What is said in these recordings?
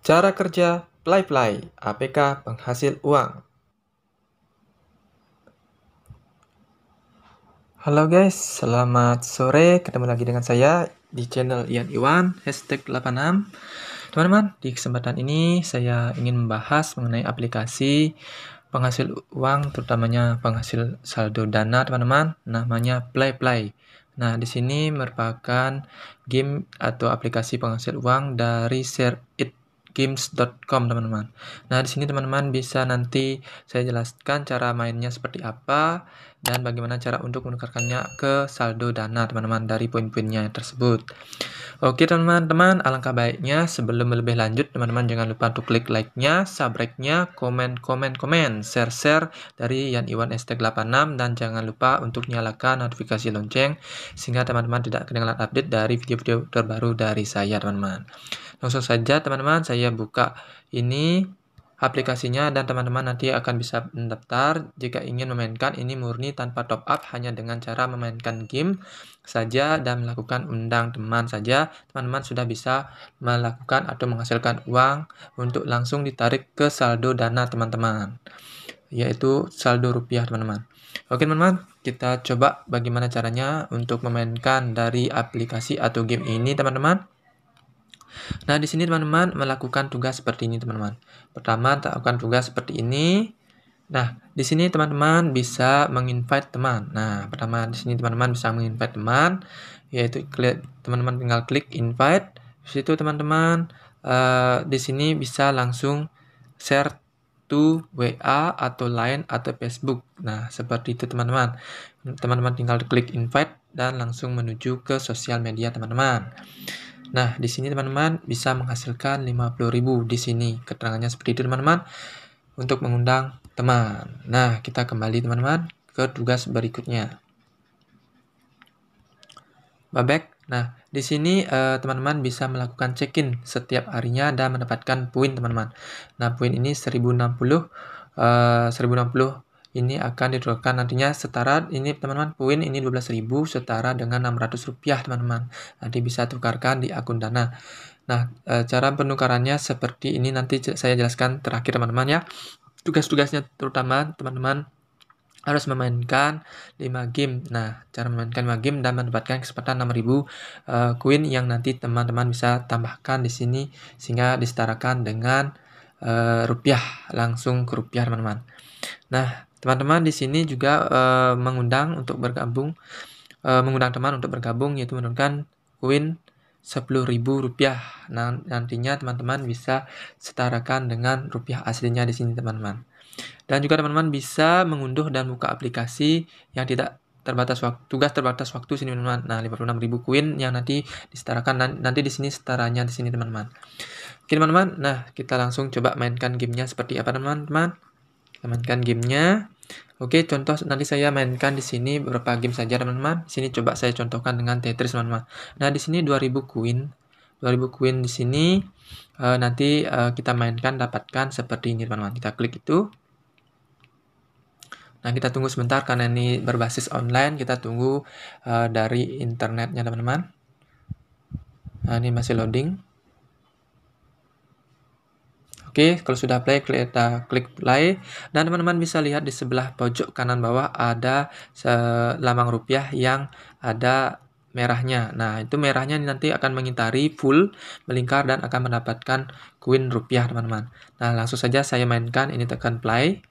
Cara kerja play play APK penghasil uang. Halo guys, selamat sore. Ketemu lagi dengan saya di channel Ian Iwan, hashtag 86. Teman-teman, di kesempatan ini saya ingin membahas mengenai aplikasi penghasil uang, terutamanya penghasil saldo dana, teman-teman, namanya play play Nah, di sini merupakan game atau aplikasi penghasil uang dari Share It games.com teman-teman. Nah, di sini teman-teman bisa nanti saya jelaskan cara mainnya seperti apa dan bagaimana cara untuk menukarkannya ke saldo dana teman-teman dari poin-poinnya tersebut. Oke teman-teman, alangkah baiknya sebelum lebih lanjut teman-teman jangan lupa untuk klik like-nya, subscribe-nya, komen, komen, komen, share-share dari Yan Iwan ST86 dan jangan lupa untuk nyalakan notifikasi lonceng sehingga teman-teman tidak ketinggalan update dari video-video terbaru dari saya teman-teman. Langsung saja teman-teman saya buka ini aplikasinya dan teman-teman nanti akan bisa mendaftar jika ingin memainkan ini murni tanpa top up hanya dengan cara memainkan game saja dan melakukan undang teman saja teman-teman sudah bisa melakukan atau menghasilkan uang untuk langsung ditarik ke saldo dana teman-teman yaitu saldo rupiah teman-teman oke teman-teman kita coba bagaimana caranya untuk memainkan dari aplikasi atau game ini teman-teman Nah, di sini teman-teman melakukan tugas seperti ini teman-teman. Pertama, lakukan tugas seperti ini. Nah, di sini teman-teman bisa menginvite teman. Nah, pertama di sini teman-teman bisa menginvite teman, yaitu teman-teman tinggal klik invite. Di situ teman-teman uh, di sini bisa langsung share to WA atau Line atau Facebook. Nah, seperti itu teman-teman. Teman-teman tinggal klik invite dan langsung menuju ke sosial media teman-teman. Nah, di sini teman-teman bisa menghasilkan 50.000 di sini. Keterangannya seperti itu teman-teman untuk mengundang teman. Nah, kita kembali teman-teman ke tugas berikutnya. Babek. Nah, di sini eh, teman-teman eh, bisa melakukan check-in setiap harinya dan mendapatkan poin teman-teman. Nah, poin ini 1060 eh, 1060 ini akan diturunkan nantinya setara ini teman-teman poin ini 12.000 setara dengan 600 rupiah teman-teman nanti bisa tukarkan di akun dana nah e, cara penukarannya seperti ini nanti saya jelaskan terakhir teman-teman ya tugas-tugasnya terutama teman-teman harus memainkan 5 game. Nah, cara memainkan 5 game dan mendapatkan kesempatan 6000 e, queen yang nanti teman-teman bisa tambahkan di sini sehingga disetarakan dengan e, rupiah langsung ke rupiah teman-teman. Nah, Teman-teman di sini juga uh, mengundang untuk bergabung uh, mengundang teman untuk bergabung yaitu menurunkan koin sepuluh rupiah Nah, nantinya teman-teman bisa setarakan dengan rupiah aslinya di sini teman-teman. Dan juga teman-teman bisa mengunduh dan buka aplikasi yang tidak terbatas waktu tugas terbatas waktu sini teman-teman. Nah, ribu koin yang nanti disetarakan nanti di sini setaranya di sini teman-teman. Oke teman-teman, nah kita langsung coba mainkan gamenya seperti apa teman-teman. Kita mainkan gamenya. Oke, contoh nanti saya mainkan di sini beberapa game saja teman-teman. Di sini coba saya contohkan dengan Tetris teman-teman. Nah, di sini 2000 koin. 2000 koin di sini e, nanti e, kita mainkan dapatkan seperti ini teman-teman. Kita klik itu. Nah, kita tunggu sebentar karena ini berbasis online, kita tunggu e, dari internetnya teman-teman. Nah, ini masih loading. Oke, kalau sudah play, kita klik play. Dan teman-teman bisa lihat di sebelah pojok kanan bawah ada lambang rupiah yang ada merahnya. Nah, itu merahnya nanti akan mengitari full, melingkar, dan akan mendapatkan queen rupiah, teman-teman. Nah, langsung saja saya mainkan, ini tekan play.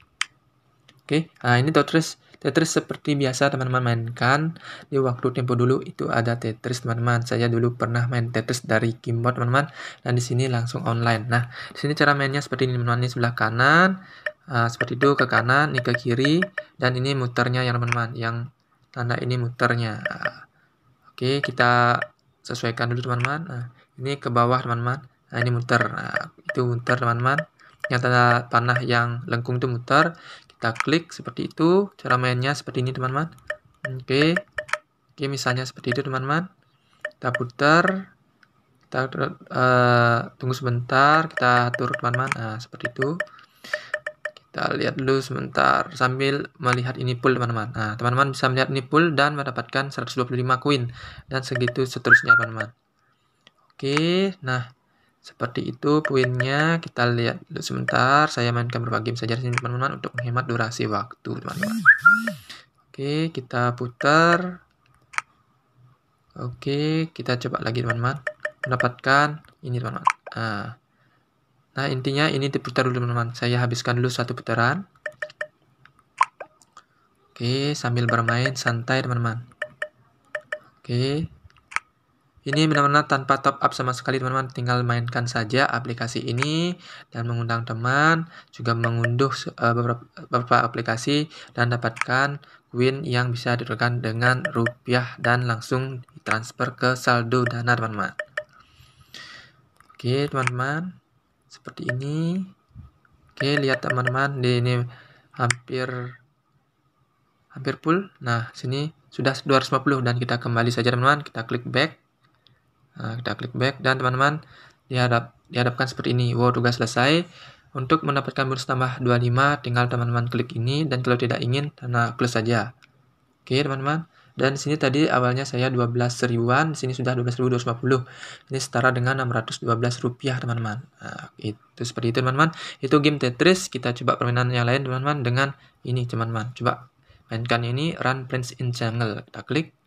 Oke, nah ini terus Tetris seperti biasa teman-teman mainkan di waktu tempo dulu itu ada Tetris teman-teman. Saya dulu pernah main Tetris dari Gimbot teman-teman dan di sini langsung online. Nah, di sini cara mainnya seperti ini teman-teman. Ini sebelah kanan uh, seperti itu ke kanan, ini ke kiri dan ini muternya yang teman-teman. Yang tanda ini muternya. Uh, Oke, okay, kita sesuaikan dulu teman-teman. Nah, ini ke bawah teman-teman. Nah, ini muter. Nah, itu muter teman-teman. Yang tanda panah yang lengkung itu muter kita klik seperti itu cara mainnya seperti ini teman-teman oke oke misalnya seperti itu teman-teman kita putar kita uh, tunggu sebentar kita atur teman-teman nah seperti itu kita lihat dulu sebentar sambil melihat ini pool teman-teman nah teman-teman bisa melihat ini pool dan mendapatkan 125 koin dan segitu seterusnya teman-teman oke nah seperti itu poinnya, kita lihat dulu sebentar. Saya mainkan berbagai game saja sini teman-teman untuk menghemat durasi waktu teman-teman. Oke, kita putar. Oke, kita coba lagi teman-teman. Mendapatkan ini teman-teman. Ah. nah, intinya ini diputar dulu teman-teman. Saya habiskan dulu satu putaran. Oke, sambil bermain santai teman-teman. Oke. Ini benar-benar tanpa top up sama sekali teman-teman, tinggal mainkan saja aplikasi ini dan mengundang teman, juga mengunduh eh, beberapa, beberapa aplikasi dan dapatkan win yang bisa diturunkan dengan rupiah dan langsung transfer ke saldo dana teman-teman. Oke teman-teman, seperti ini. Oke lihat teman-teman, di ini hampir hampir full. Nah sini sudah 250 dan kita kembali saja teman-teman, kita klik back. Nah, kita klik back dan teman-teman dihadap dihadapkan seperti ini. Wow, tugas selesai. Untuk mendapatkan bonus tambah 25, tinggal teman-teman klik ini dan kalau tidak ingin, tanda plus saja. Oke, teman-teman. Dan sini tadi awalnya saya 12 ribuan, sini sudah 12.250. Ini setara dengan 612 rupiah, teman-teman. Nah, itu seperti itu, teman-teman. Itu game Tetris. Kita coba permainan yang lain, teman-teman, dengan ini, teman-teman. Coba mainkan ini, Run Prince in Jungle. Kita klik.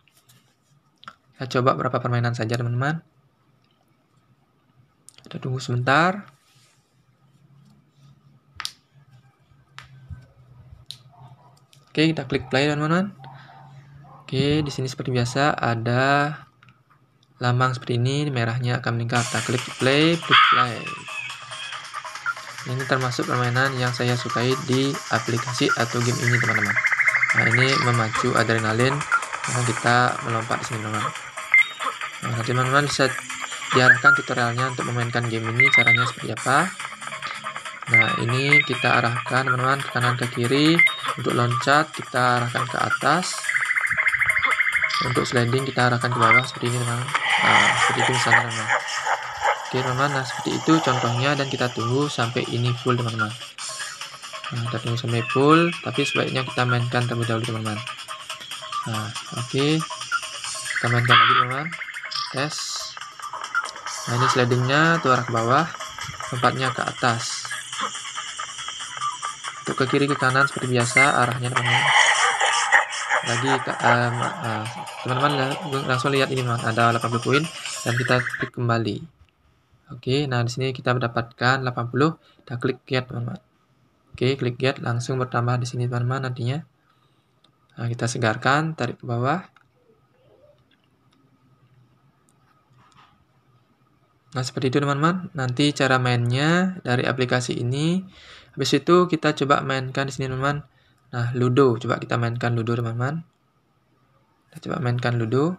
Kita coba berapa permainan saja teman-teman. Kita tunggu sebentar. Oke, kita klik play teman-teman. Oke, di sini seperti biasa ada lambang seperti ini, merahnya akan meningkat. Kita klik play, klik play. Ini termasuk permainan yang saya sukai di aplikasi atau game ini, teman-teman. Nah, ini memacu adrenalin karena kita melompat di sini teman nah teman-teman bisa diarahkan tutorialnya untuk memainkan game ini caranya seperti apa nah ini kita arahkan teman-teman ke kanan ke kiri untuk loncat kita arahkan ke atas untuk sliding kita arahkan ke bawah seperti ini teman nah seperti itu misalnya teman -teman. oke teman nah seperti itu contohnya dan kita tunggu sampai ini full teman-teman nah kita tunggu sampai full tapi sebaiknya kita mainkan terlebih dahulu teman-teman nah oke okay. kita mainkan lagi teman tes nah ini slidingnya tuh arah ke bawah tempatnya ke atas untuk ke kiri ke kanan seperti biasa arahnya teman-teman lagi ke um, uh, eh, teman langsung lihat ini teman ada 80 poin dan kita klik kembali oke okay, nah di sini kita mendapatkan 80 kita klik get teman-teman oke okay, klik get langsung bertambah di sini teman-teman nantinya Nah, kita segarkan, tarik ke bawah. Nah, seperti itu teman-teman. Nanti cara mainnya dari aplikasi ini. Habis itu kita coba mainkan di sini teman-teman. Nah, Ludo. Coba kita mainkan Ludo teman-teman. Kita coba mainkan Ludo.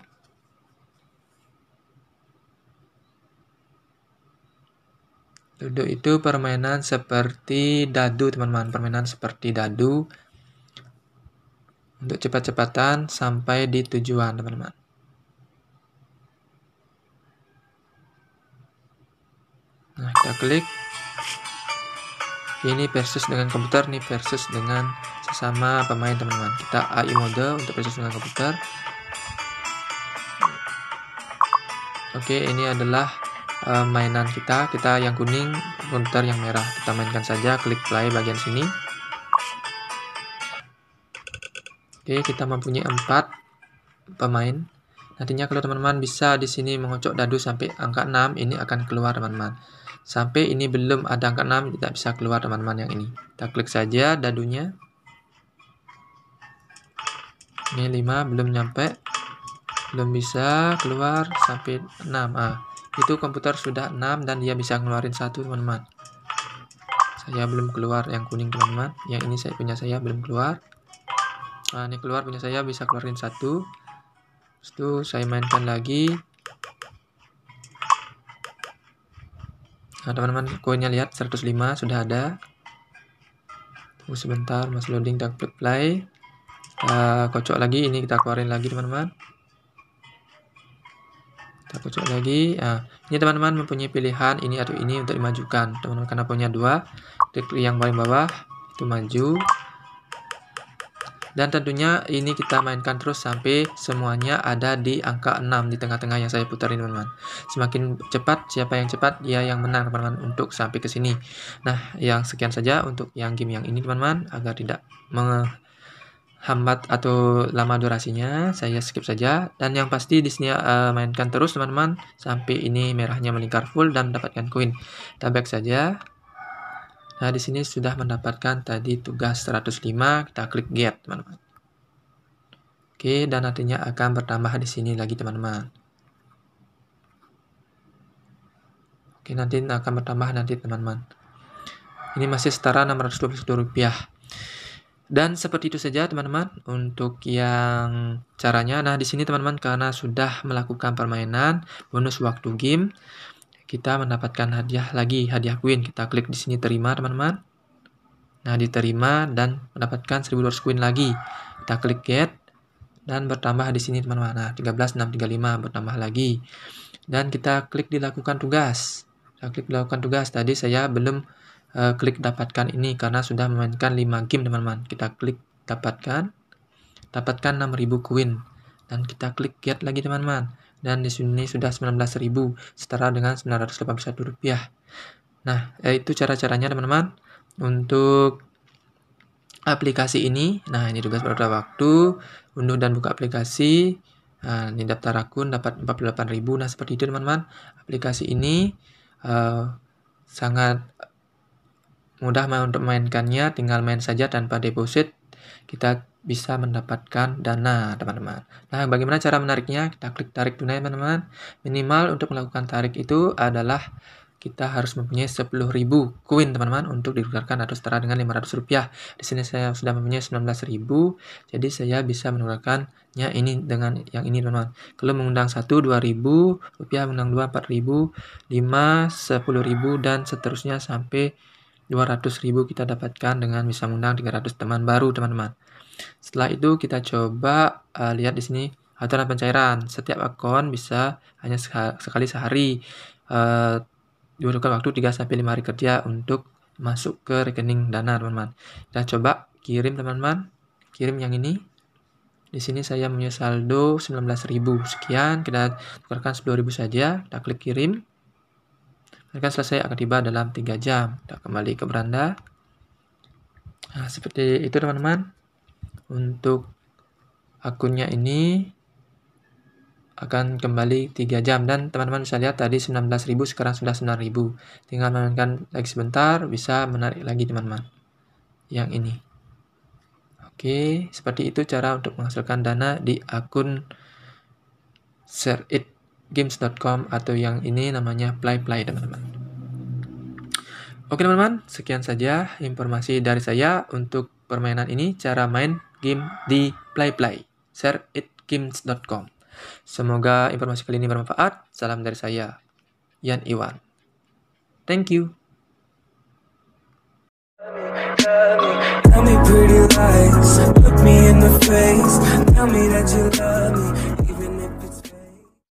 Ludo itu permainan seperti dadu teman-teman. Permainan seperti dadu untuk cepat-cepatan sampai di tujuan, teman-teman. Nah, kita klik. Ini versus dengan komputer, nih versus dengan sesama pemain, teman-teman. Kita AI mode untuk versus dengan komputer. Oke, ini adalah uh, mainan kita. Kita yang kuning, komputer yang merah. Kita mainkan saja, klik play bagian sini. Oke, kita mempunyai empat pemain. Nantinya kalau teman-teman bisa di sini mengocok dadu sampai angka 6, ini akan keluar teman-teman. Sampai ini belum ada angka 6, tidak bisa keluar teman-teman yang ini. Kita klik saja dadunya. Ini 5, belum nyampe. Belum bisa keluar sampai 6. Ah, itu komputer sudah 6 dan dia bisa ngeluarin satu teman-teman. Saya belum keluar yang kuning teman-teman. Yang ini saya punya saya belum keluar nah ini keluar punya saya bisa keluarin satu Terus itu saya mainkan lagi nah teman-teman koinnya lihat 105 sudah ada tunggu sebentar masih loading dan klik play kita kocok lagi ini kita keluarin lagi teman-teman kita kocok lagi nah, ini teman-teman mempunyai pilihan ini atau ini untuk dimajukan teman-teman karena punya dua klik yang paling bawah itu maju dan tentunya ini kita mainkan terus sampai semuanya ada di angka 6 di tengah-tengah yang saya putarin, teman-teman semakin cepat siapa yang cepat dia yang menang teman-teman untuk sampai ke sini nah yang sekian saja untuk yang game yang ini teman-teman agar tidak menghambat atau lama durasinya saya skip saja dan yang pasti di sini uh, mainkan terus teman-teman sampai ini merahnya melingkar full dan mendapatkan koin Tabek saja Nah, di sini sudah mendapatkan tadi tugas 105, kita klik get, teman-teman. Oke, dan nantinya akan bertambah di sini lagi, teman-teman. Oke, nanti akan bertambah nanti, teman-teman. Ini masih setara 620 rupiah. Dan seperti itu saja teman-teman untuk yang caranya. Nah, di sini teman-teman karena sudah melakukan permainan bonus waktu game kita mendapatkan hadiah lagi, hadiah Queen. Kita klik di sini terima, teman-teman. Nah, diterima dan mendapatkan 1200 Queen lagi. Kita klik get dan bertambah di sini, teman-teman. Nah, 13635 bertambah lagi. Dan kita klik dilakukan tugas. Kita klik dilakukan tugas. Tadi saya belum uh, klik dapatkan ini karena sudah memainkan 5 game, teman-teman. Kita klik dapatkan dapatkan 6000 Queen dan kita klik get lagi, teman-teman dan di sini sudah 19.000 setara dengan 981 rupiah nah itu cara-caranya teman-teman untuk aplikasi ini nah ini tugas pada waktu unduh dan buka aplikasi nah, ini daftar akun dapat 48.000 nah seperti itu teman-teman aplikasi ini uh, sangat mudah untuk memainkannya tinggal main saja tanpa deposit kita bisa mendapatkan dana, teman-teman. Nah, bagaimana cara menariknya? Kita klik tarik tunai, teman-teman. Minimal untuk melakukan tarik itu adalah kita harus mempunyai 10.000 koin, teman-teman, untuk ditukarkan atau setara dengan 500 rupiah. Di sini saya sudah mempunyai 19.000, jadi saya bisa menukarkannya ini dengan yang ini, teman-teman. Kalau mengundang 1, ribu rupiah mengundang 2, 4.000, 5, ribu dan seterusnya sampai 200 ribu kita dapatkan dengan bisa mengundang 300 teman baru teman-teman setelah itu kita coba uh, lihat di sini aturan pencairan setiap akun bisa hanya sekali sehari uh, waktu 3-5 hari kerja untuk masuk ke rekening dana teman-teman kita coba kirim teman-teman kirim yang ini di sini saya punya saldo 19.000 sekian kita tukarkan 10.000 saja kita klik kirim mereka selesai akan tiba dalam 3 jam. Kita kembali ke beranda. Nah, seperti itu teman-teman. Untuk akunnya ini akan kembali 3 jam dan teman-teman bisa lihat tadi 19.000 sekarang sudah 9.000 tinggal menekan lagi sebentar bisa menarik lagi teman-teman yang ini oke seperti itu cara untuk menghasilkan dana di akun share it games.com atau yang ini namanya PlayPlay teman-teman. Oke teman-teman, sekian saja informasi dari saya untuk permainan ini cara main game di PlayPlay. Share it games.com. Semoga informasi kali ini bermanfaat. Salam dari saya, Yan Iwan. Thank you. Tell me pretty lies, look me in the face, tell me that you love me